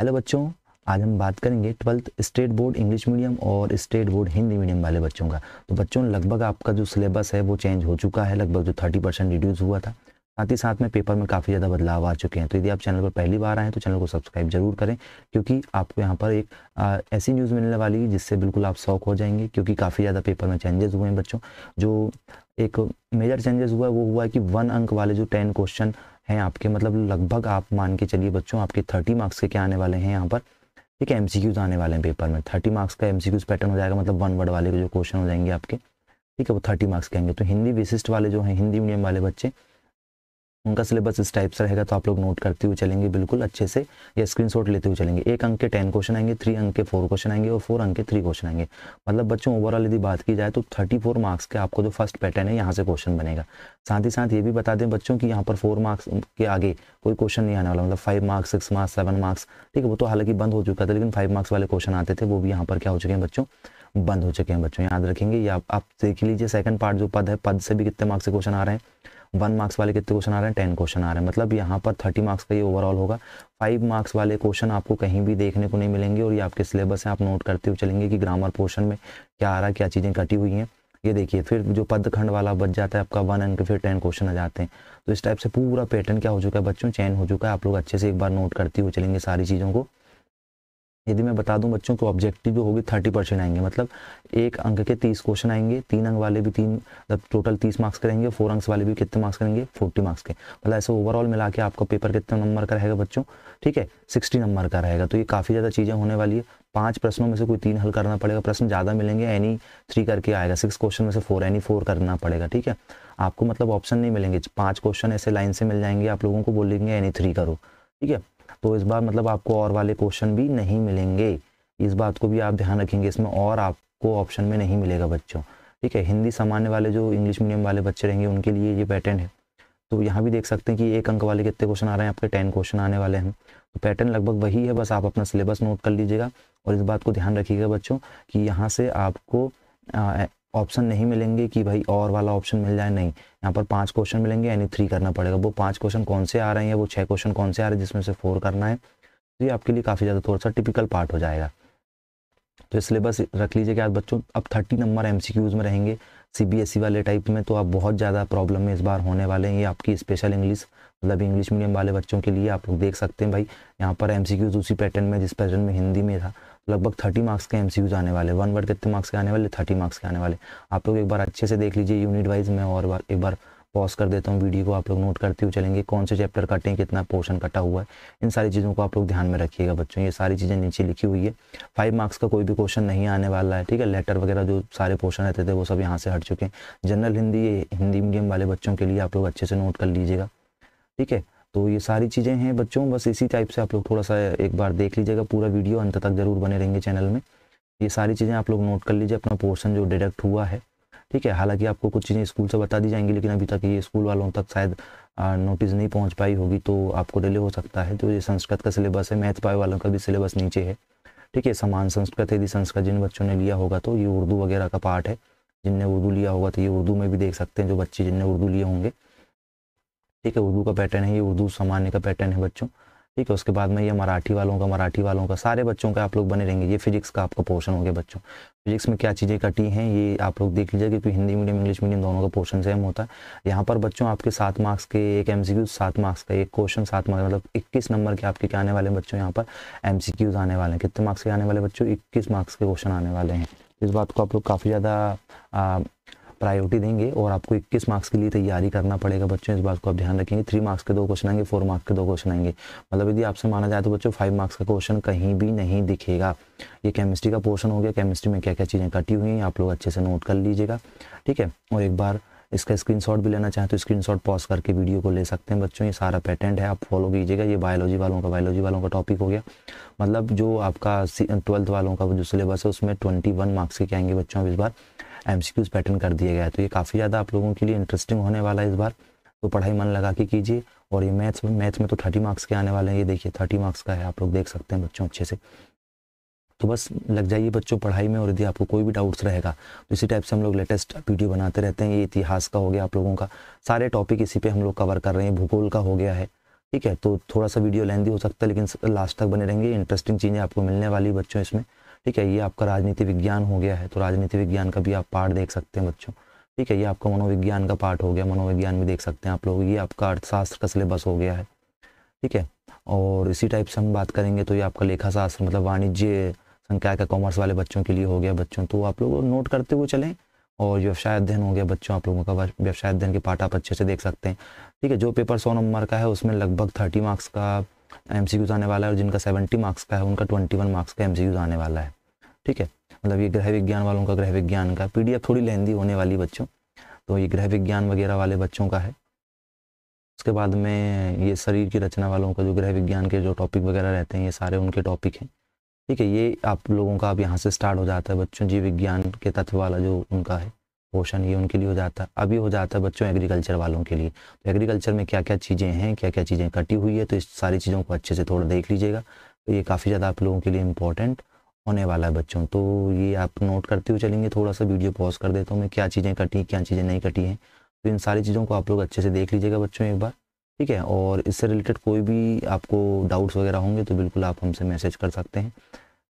hello बच्चों आज हम बात करेंगे twelfth state board English medium और स्टेट बोर्ड हिंदी मीडियम वाले बच्चों का तो बच्चों लगभग आपका जो सिलेबस है वो चेंज हो चुका है लगभग जो थर्टी परसेंट रिड्यूस हुआ था साथ ही साथ में पेपर में काफ़ी ज़्यादा बदलाव आ चुके हैं तो यदि आप चैनल पर पहली बार आए हैं तो चैनल को सब्सक्राइब जरूर करें क्योंकि आपको यहाँ पर एक आ, ऐसी न्यूज़ मिलने वाली है जिससे बिल्कुल आप शौक हो जाएंगे क्योंकि काफ़ी ज़्यादा पेपर में चेंजेस हुए हैं बच्चों जो एक मेजर चेंजेस हुआ है वो हुआ है कि वन अंक वाले जो टेन क्वेश्चन हैं आपके मतलब लगभग आप मान के चलिए बच्चों आपके थर्टी मार्क्स के क्या आने वाले हैं यहाँ पर ठीक है एम आने वाले हैं पेपर में थर्टी मार्क्स का एम पैटर्न हो जाएगा मतलब वन वर्ड वाले जो क्वेश्चन हो जाएंगे आपके ठीक है वो थर्टी मार्क्स कहेंगे तो हिंदी विशिष्ट वाले जो हैं हिंदी मीडियम वाले बच्चे उनका सिलेबस इस टाइप से रहेगा तो आप लोग नोट करते हुए चलेंगे बिल्कुल अच्छे से या स्क्रीनशॉट लेते हुए चलेंगे एक अंक के टेन क्वेश्चन आएंगे थ्री अंक के फोर क्वेश्चन आएंगे और फोर अंक के थ्री क्वेश्चन आएंगे मतलब बच्चों ओवरऑल यदि बात की जाए तो थर्टी फोर मार्क्स के आपको जो फर्स्ट पैटर्न है यहाँ से क्वेश्चन बनेगा साथ ही साथ ये भी बता दें बच्चों की यहाँ पर फोर मार्क्स के आगे कोई क्वेश्चन नहीं आने वाला मतलब five marks six marks seven marks ठीक है वो तो हालांकि बंद हो चुका था लेकिन फाइव मार्क्स वाले क्वेश्चन आते थे वो भी यहाँ पर क्या हो चुके हैं बच्चों बंद हो चुके हैं बच्चों याद रखेंगे या आप देख लीजिए सेकंड पार्ट जो पद है पद से भी कितने मार्क्स के क्वेश्चन आ रहे हैं वन मार्क्स वाले कितने क्वेश्चन आ रहे हैं टेन क्वेश्चन आ रहे हैं मतलब यहाँ पर थर्टी मार्क्स का ये ओवरऑल होगा फाइव मार्क्स वाले क्वेश्चन आपको कहीं भी देखने को नहीं मिलेंगे और ये आपके सिलेबस है आप नोट करते हुए चलेंगे कि ग्रामर पोर्शन में क्या आ रहा है क्या चीज़ें कटी हुई हैं ये देखिए फिर जो पद खंड वाला बच जाता है आपका वन एंड फिर टेन क्वेश्चन आ जाते हैं तो इस टाइप से पूरा पैटर्न क्या हो चुका है बच्चों चैन हो चुका है आप लोग अच्छे से एक बार नोट करते हुए चलेंगे सारी चीज़ों को यदि मैं बता दूं बच्चों को ऑब्जेक्टिव जो होगी थर्टी परसेंट आएंगे मतलब एक अंक के तीस क्वेश्चन आएंगे तीन अंक वाले भी तीन मतलब टोटल तीस मार्क्स करेंगे फोर अंक्स वाले भी कितने मार्क्स करेंगे फोर्टी मार्क्स के मतलब ऐसे ओवरऑल मिला के आपका पेपर कितने नंबर का रहेगा बच्चों ठीक है सिक्सटी नंबर का रहेगा तो ये काफ़ी ज़्यादा चीज़ें होने वाली है पांच प्रश्नों में से कोई तीन हल करना पड़ेगा प्रश्न ज़्यादा मिलेंगे एनी थ्री करके आएगा सिक्स क्वेश्चन में से फोर एनी फोर करना पड़ेगा ठीक है आपको मतलब ऑप्शन नहीं मिलेंगे पाँच क्वेश्चन ऐसे लाइन से मिल जाएंगे आप लोगों को बोलेंगे एनी थ्री करो ठीक है तो इस बार मतलब आपको और वाले क्वेश्चन भी नहीं मिलेंगे इस बात को भी आप ध्यान रखेंगे इसमें और आपको ऑप्शन में नहीं मिलेगा बच्चों ठीक है हिंदी सामान्य वाले जो इंग्लिश मीडियम वाले बच्चे रहेंगे उनके लिए ये पैटर्न है तो यहाँ भी देख सकते हैं कि एक अंक वाले कितने क्वेश्चन आ रहे हैं आपके टेन क्वेश्चन आने वाले हैं तो पैटर्न लगभग वही है बस आप अपना सिलेबस नोट कर लीजिएगा और इस बात को ध्यान रखिएगा बच्चों कि यहाँ से आपको ऑप्शन नहीं मिलेंगे कि भाई और वाला ऑप्शन मिल जाए नहीं यहाँ पर पांच क्वेश्चन मिलेंगे यानी थ्री करना पड़ेगा वो पांच क्वेश्चन कौन से आ रहे हैं वो छह क्वेश्चन कौन से आ रहे हैं जिसमें से फोर करना है तो ये आपके लिए काफ़ी ज़्यादा थोड़ा सा टिपिकल पार्ट हो जाएगा तो सिलेबस रख लीजिए कि आज बच्चों अब थर्टी नंबर एम में रहेंगे सी e वाले टाइप में तो आप बहुत ज़्यादा प्रॉब्लम में इस बार होने वाले हैं ये आपकी स्पेशल इंग्लिश मतलब इंग्लिश मीडियम वाले बच्चों के लिए आप लोग देख सकते हैं भाई यहाँ पर एम उसी पैटर्न में जिस पैटर्न में हिंदी में था लगभग थर्टी मार्क्स के एम आने वाले वन वर्ड कितने मार्क्स के आने वाले थर्टी मार्क्स के आने वाले आप लोग एक बार अच्छे से देख लीजिए यूनिट वाइज मैं और बार एक बार पॉज कर देता हूँ वीडियो को आप लोग नोट करते हुए चलेंगे कौन से चैप्टर कटे हैं कितना पोर्शन कटा हुआ है इन सारी चीज़ों को आप लोग ध्यान में रखिएगा बच्चों ये सारी चीज़ें नीचे लिखी हुई है फाइव मार्क्स का कोई भी क्वेश्चन नहीं आने वाला है ठीक है लेटर वगैरह जो सारे पोर्शन रहते थे वो सब यहाँ से हट चुके हैं जनरल हिंदी हिंदी मीडियम वाले बच्चों के लिए आप लोग अच्छे से नोट कर लीजिएगा ठीक है तो ये सारी चीज़ें हैं बच्चों बस इसी टाइप से आप लोग थोड़ा सा एक बार देख लीजिएगा पूरा वीडियो अंत तक ज़रूर बने रहेंगे चैनल में ये सारी चीज़ें आप लोग नोट कर लीजिए अपना पोर्सन जो डिडक्ट हुआ है ठीक है हालांकि आपको कुछ चीज़ें स्कूल से बता दी जाएंगी लेकिन अभी तक ये स्कूल वालों तक शायद नोटिस नहीं पहुँच पाई होगी तो आपको डिले हो सकता है तो ये संस्कृत का सिलेबस है मैथ पाए वालों का भी सिलेबस नीचे है ठीक है समान संस्कृत यदि संस्कृत जिन बच्चों ने लिया होगा तो ये उर्दू वगैरह का पार्ट है जिनने उर्दू लिया होगा तो ये उर्दू में भी देख सकते हैं जो बच्चे जिनने उर्दू लिए होंगे ठीक है उर्दू का पैटर्न है ये उर्दू सामान्य का पैटर्न है बच्चों ठीक है उसके बाद में ये मराठी वालों का मराठी वालों का सारे बच्चों का आप लोग बने रहेंगे ये फिजिक्स का आपका पोर्शन हो गया बच्चों फिजिक्स में क्या चीज़ें कटी हैं ये आप लोग देख लीजिए क्योंकि हिंदी मीडियम इंग्लिश मीडियम दोनों का पोर्शन सेम होता है यहाँ पर बच्चों आपके सात मार्क्स के एक एम सात मार्क्स का एक क्वेश्चन सात मार्क्स मतलब इक्कीस नंबर के आपके क्या आने वाले बच्चों यहाँ पर एम आने वाले हैं कितने मार्क्स के आने वाले बच्चों इक्कीस मार्क्स के क्वेश्चन आने वाले हैं इस बात को आप लोग काफ़ी ज़्यादा प्रायोरिटी देंगे और आपको इक्कीस मार्क्स के लिए तैयारी करना पड़ेगा बच्चों इस बात को आप ध्यान रखेंगे थ्री मार्क्स के दो क्वेश्चन आएंगे फोर मार्क्स के दो क्वेश्चन आएंगे मतलब यदि आपसे माना जाए तो बच्चों फाइव मार्क्स का क्वेश्चन कहीं भी नहीं दिखेगा ये केमिस्ट्री का पोर्शन हो गया केमिस्ट्री में क्या क्या चीज़ें कटी हुई हैं आप लोग अच्छे से नोट कर लीजिएगा ठीक है और एक बार इसका स्क्रीनशॉट भी लेना चाहें तो स्क्रीनशॉट पॉज करके वीडियो को ले सकते हैं बच्चों ये सारा पैटर्न है आप फॉलो कीजिएगा ये बायोलॉजी वालों का बायोलॉजी वालों का टॉपिक हो गया मतलब जो आपका ट्वेल्थ वालों का जो सिलेबस है उसमें ट्वेंटी वन मार्क्स के आएंगे बच्चों अब इस बार एम पैटर्न कर दिया गया है तो ये काफ़ी ज़्यादा आप लोगों के लिए इंटरेस्टिंग होने वाला है इस बार तो पढ़ाई मन लगा के कीजिए और ये मैथ्स में मैथ्स में तो थर्टी मार्क्स के आने वाले हैं ये देखिए थर्टी मार्क्स का है आप लोग देख सकते हैं बच्चों अच्छे से तो बस लग जाइए बच्चों पढ़ाई में और यदि आपको कोई भी डाउट्स रहेगा तो इसी टाइप से हम लोग लेटेस्ट वीडियो बनाते रहते हैं ये इतिहास का हो गया आप लोगों का सारे टॉपिक इसी पे हम लोग कवर कर रहे हैं भूगोल का हो गया है ठीक है तो थोड़ा सा वीडियो लेंदी हो सकता है लेकिन लास्ट तक बने रहेंगे इंटरेस्टिंग चीज़ें आपको मिलने वाली बच्चों इसमें ठीक है ये आपका राजनीति विज्ञान हो गया है तो राजनीति विज्ञान का भी आप पार्ट देख सकते हैं बच्चों ठीक है ये आपका मनोविज्ञान का पार्ट हो गया मनोविज्ञान भी देख सकते हैं आप लोग ये आपका अर्थशास्त्र का सिलेबस हो गया है ठीक है और इसी टाइप से हम बात करेंगे तो ये आपका लेखा शास्त्र मतलब वाणिज्य संख्या का कॉमर्स वाले बच्चों के लिए हो गया बच्चों तो आप लोग नोट करते हुए चलें और व्यवसाय अध्ययन हो गया बच्चों आप लोगों का व्यवसाय अध्ययन के पार्ट आप अच्छे से देख सकते हैं ठीक है जो पेपर सौ नंबर का है उसमें लगभग थर्टी मार्क्स का एम आने वाला है और जिनका सेवेंटी मार्क्स का है उनका ट्वेंटी वन मार्क्स का एम आने वाला है ठीक है मतलब ये ग्रह विज्ञान वालों का ग्रह विज्ञान का पी थोड़ी लेंदी होने वाली बच्चों तो ये ग्रह विज्ञान वगैरह वाले बच्चों का है उसके बाद में ये शरीर की रचना वालों का जो ग्रह विज्ञान के जो टॉपिक वगैरह रहते हैं ये सारे उनके टॉपिक हैं ठीक है ये आप लोगों का अब यहाँ से स्टार्ट हो जाता है बच्चों जीव विज्ञान के तत्व वाला जो उनका है पोषण ये उनके लिए हो जाता है अभी हो जाता है बच्चों एग्रीकल्चर वालों के लिए तो एग्रीकल्चर में क्या क्या चीज़ें हैं क्या क्या चीज़ें कटी हुई है तो इस सारी चीज़ों को अच्छे से थोड़ा देख लीजिएगा तो ये काफ़ी ज़्यादा आप लोगों के लिए इम्पोर्टेंट होने वाला है बच्चों तो ये आप नोट करते हुए चलेंगे थोड़ा सा वीडियो पॉज कर देता हूँ मैं क्या चीज़ें कटी क्या चीज़ें नहीं कटी हैं तो इन सारी चीज़ों को आप लोग अच्छे से देख लीजिएगा बच्चों एक बार ठीक है और इससे रिलेटेड कोई भी आपको डाउट्स वगैरह होंगे तो बिल्कुल आप हमसे मैसेज कर सकते हैं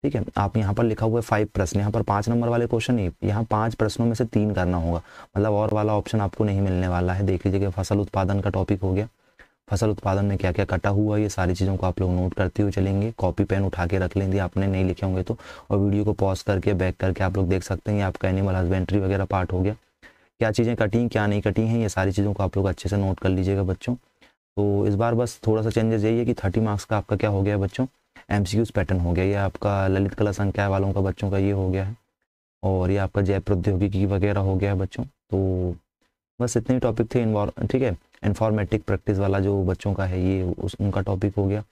ठीक है आप यहाँ पर लिखा हुआ है फाइव प्रश्न यहाँ पर पांच नंबर वाले क्वेश्चन यहाँ पांच प्रश्नों में से तीन करना होगा मतलब और वाला ऑप्शन आपको नहीं मिलने वाला है देख लीजिए फसल उत्पादन का टॉपिक हो गया फसल उत्पादन में क्या क्या कटा हुआ ये सारी चीज़ों को आप लोग नोट करते हुए चलेंगे कॉपी पेन उठा के रख लेंगे आपने नहीं लिखे होंगे तो और वीडियो को पॉज करके बैक करके आप लोग देख सकते हैं ये आपका एनिमल हस्बेंड्री वगैरह पार्ट हो गया क्या चीज़ें कटी क्या नहीं कटी हैं ये सारी चीज़ों को आप लोग अच्छे से नोट कर लीजिएगा बच्चों तो इस बार बस थोड़ा सा चेंजेस यही है कि थर्टी मार्क्स का आपका क्या हो गया बच्चों एम पैटर्न हो गया ये आपका ललित कला संख्या वालों का बच्चों का ये हो गया है और ये आपका जय प्रौद्योगिकी वगैरह हो गया है बच्चों तो बस इतने ही टॉपिक थे ठीक है इन्फॉर्मेटिक प्रैक्टिस वाला जो बच्चों का है ये उस उनका टॉपिक हो गया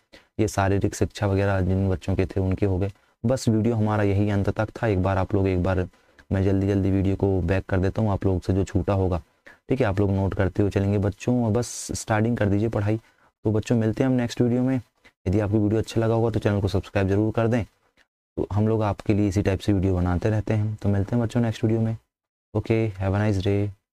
ये शारीरिक शिक्षा वगैरह जिन बच्चों के थे उनके हो गए बस वीडियो हमारा यही अंत तक था एक बार आप लोग एक बार मैं जल्दी जल्दी वीडियो को बैक कर देता हूँ आप लोग से जो छूटा होगा ठीक है आप लोग नोट करते हुए चलेंगे बच्चों और बस स्टार्टिंग कर दीजिए पढ़ाई तो बच्चों मिलते हैं हम नेक्स्ट वीडियो में यदि आपकी वीडियो अच्छा लगा होगा तो चैनल को सब्सक्राइब जरूर कर दें तो हम लोग आपके लिए इसी टाइप से वीडियो बनाते रहते हैं तो मिलते हैं बच्चों नेक्स्ट वीडियो में okay have a nice day